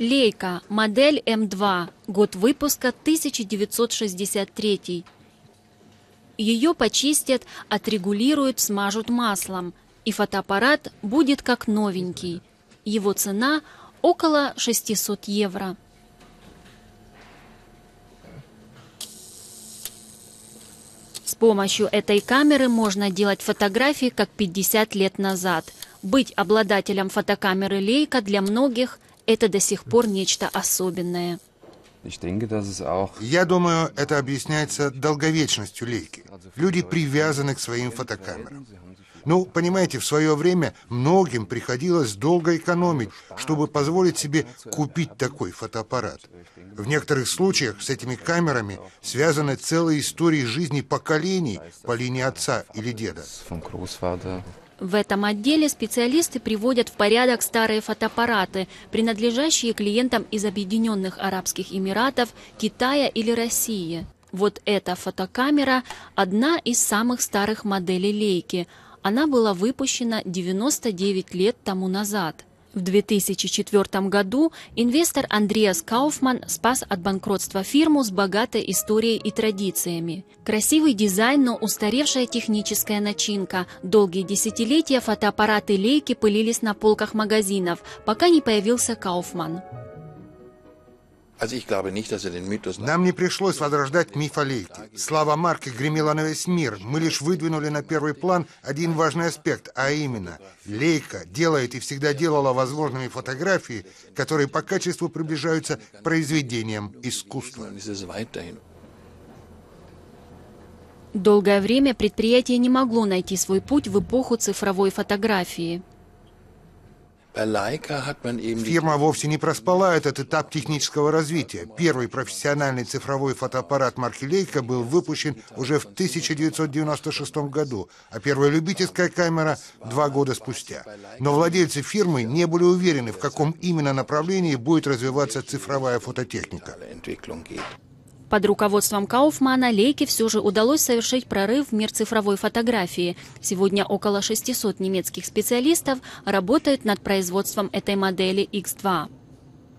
Лейка, модель М2, год выпуска 1963. Ее почистят, отрегулируют, смажут маслом, и фотоаппарат будет как новенький. Его цена около 600 евро. С помощью этой камеры можно делать фотографии как 50 лет назад – быть обладателем фотокамеры Лейка для многих – это до сих пор нечто особенное. Я думаю, это объясняется долговечностью лейки. Люди привязаны к своим фотокамерам. Ну, понимаете, в свое время многим приходилось долго экономить, чтобы позволить себе купить такой фотоаппарат. В некоторых случаях с этими камерами связаны целые истории жизни поколений по линии отца или деда. В этом отделе специалисты приводят в порядок старые фотоаппараты, принадлежащие клиентам из Объединенных Арабских Эмиратов, Китая или России. Вот эта фотокамера – одна из самых старых моделей «Лейки». Она была выпущена 99 лет тому назад – в 2004 году инвестор Андреас Кауфман спас от банкротства фирму с богатой историей и традициями. Красивый дизайн, но устаревшая техническая начинка. Долгие десятилетия фотоаппараты Лейки пылились на полках магазинов, пока не появился Кауфман. Er Нам не пришлось возрождать миф о Лейте. Слава Марки гремела на весь мир. Мы лишь выдвинули на первый план один важный аспект, а именно, Лейка делает и всегда делала возможными фотографии, которые по качеству приближаются к произведениям искусства. Долгое время предприятие не могло найти свой путь в эпоху цифровой фотографии. Фирма вовсе не проспала этот этап технического развития. Первый профессиональный цифровой фотоаппарат марки Leica был выпущен уже в 1996 году, а первая любительская камера два года спустя. Но владельцы фирмы не были уверены, в каком именно направлении будет развиваться цифровая фототехника. Под руководством Кауфмана Лейке все же удалось совершить прорыв в мир цифровой фотографии. Сегодня около 600 немецких специалистов работают над производством этой модели X2.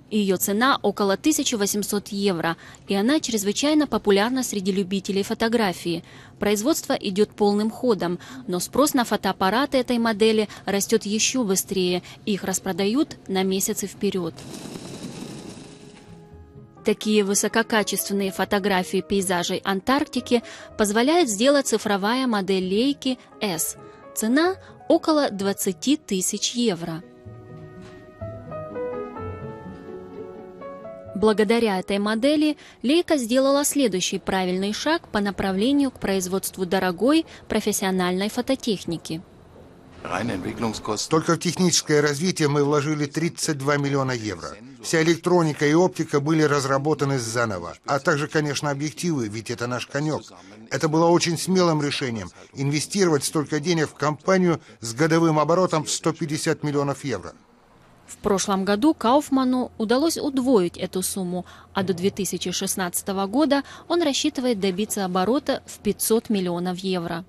Ее цена около 1800 евро, и она чрезвычайно популярна среди любителей фотографии. Производство идет полным ходом, но спрос на фотоаппараты этой модели растет еще быстрее, их распродают на месяцы вперед. Такие высококачественные фотографии пейзажей Антарктики позволяет сделать цифровая модель лейки S. Цена около 20 тысяч евро. Благодаря этой модели Лейка сделала следующий правильный шаг по направлению к производству дорогой профессиональной фототехники – только в техническое развитие мы вложили 32 миллиона евро. Вся электроника и оптика были разработаны заново, а также, конечно, объективы, ведь это наш конек. Это было очень смелым решением – инвестировать столько денег в компанию с годовым оборотом в 150 миллионов евро. В прошлом году Кауфману удалось удвоить эту сумму, а до 2016 года он рассчитывает добиться оборота в 500 миллионов евро.